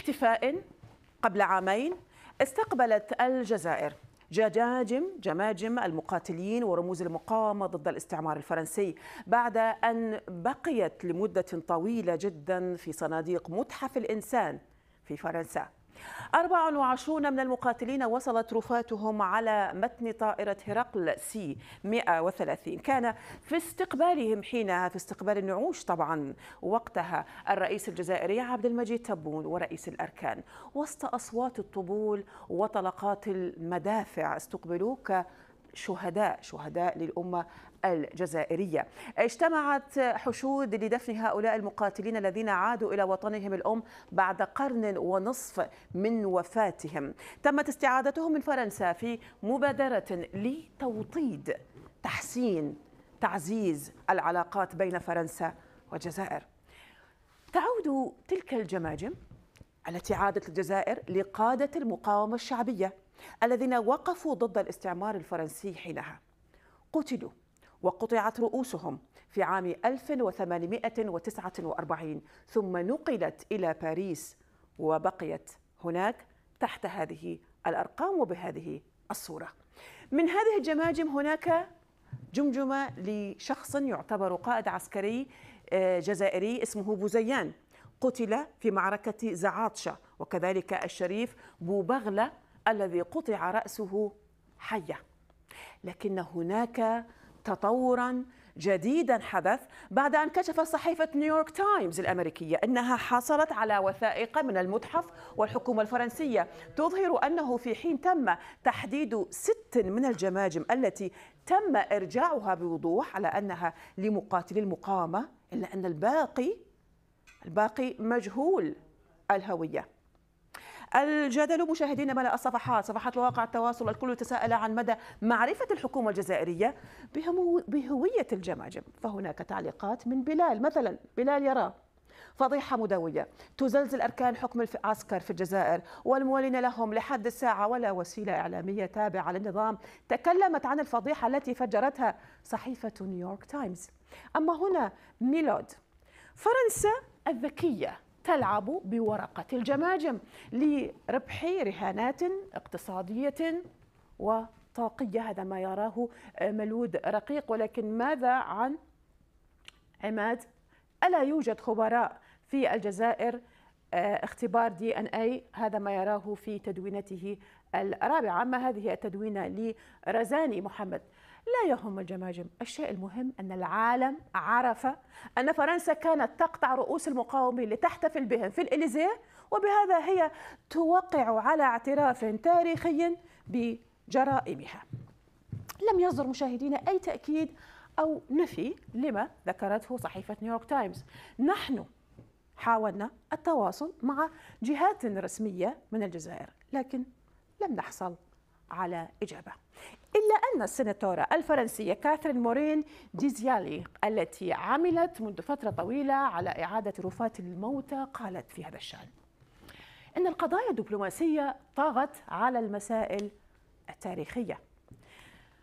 احتفاء قبل عامين استقبلت الجزائر ججاجم جماجم المقاتلين ورموز المقاومة ضد الاستعمار الفرنسي بعد أن بقيت لمدة طويلة جدا في صناديق متحف الإنسان في فرنسا 24 من المقاتلين وصلت رفاتهم على متن طائرة هرقل سي 130 كان في استقبالهم حينها في استقبال النعوش طبعا وقتها الرئيس الجزائري عبد المجيد تبون ورئيس الأركان وسط أصوات الطبول وطلقات المدافع استقبلوك شهداء شهداء للأمة الجزائرية اجتمعت حشود لدفن هؤلاء المقاتلين الذين عادوا إلى وطنهم الأم بعد قرن ونصف من وفاتهم تمت استعادتهم من فرنسا في مبادرة لتوطيد تحسين تعزيز العلاقات بين فرنسا والجزائر تعود تلك الجماجم التي عادت الجزائر لقادة المقاومة الشعبية الذين وقفوا ضد الاستعمار الفرنسي حينها قتلوا وقطعت رؤوسهم في عام 1849 ثم نقلت إلى باريس وبقيت هناك تحت هذه الأرقام وبهذه الصورة من هذه الجماجم هناك جمجمة لشخص يعتبر قائد عسكري آه، جزائري اسمه بوزيان قتل في معركة زعاطشة وكذلك الشريف بوبغلة الذي قطع رأسه حية لكن هناك تطورا جديدا حدث بعد أن كشف صحيفة نيويورك تايمز الأمريكية أنها حصلت على وثائق من المتحف والحكومة الفرنسية تظهر أنه في حين تم تحديد ست من الجماجم التي تم إرجاعها بوضوح على أنها لمقاتلي المقاومة إلا أن الباقي الباقي مجهول الهوية الجدل مشاهدين ملأ الصفحات صفحات مواقع التواصل الكل تساءل عن مدى معرفة الحكومة الجزائرية بهوية الجماجم فهناك تعليقات من بلال مثلا بلال يرى فضيحة مدوية تزلزل أركان حكم العسكر في الجزائر والموالين لهم لحد الساعة ولا وسيلة إعلامية تابعة للنظام تكلمت عن الفضيحة التي فجرتها صحيفة نيويورك تايمز أما هنا ميلود فرنسا الذكية تلعب بورقة الجماجم لربح رهانات اقتصادية وطاقية هذا ما يراه آه، ملود رقيق ولكن ماذا عن عماد ألا يوجد خبراء في الجزائر آه، اختبار دي ان اي هذا ما يراه في تدوينته الرابعه اما هذه التدوينه لرزاني محمد لا يهم الجماجم الشيء المهم أن العالم عرف أن فرنسا كانت تقطع رؤوس المقاومين لتحتفل بهم في الإليزيه وبهذا هي توقع على اعتراف تاريخي بجرائمها لم يصدر مشاهدينا أي تأكيد أو نفي لما ذكرته صحيفة نيويورك تايمز نحن حاولنا التواصل مع جهات رسمية من الجزائر لكن لم نحصل على إجابة إلا أن السناتورة الفرنسية كاثرين مورين ديزيالي التي عملت منذ فترة طويلة على إعادة رفاة الموتى قالت في هذا الشأن إن القضايا الدبلوماسية طاغت على المسائل التاريخية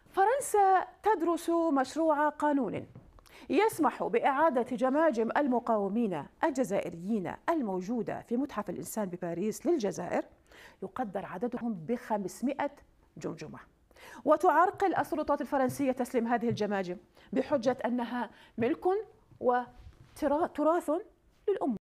فرنسا تدرس مشروع قانون يسمح بإعادة جماجم المقاومين الجزائريين الموجودة في متحف الإنسان بباريس للجزائر يقدر عددهم ب 500 جمجمة وتعرقل السلطات الفرنسية تسليم هذه الجماجم بحجة أنها ملك وتراث للأمة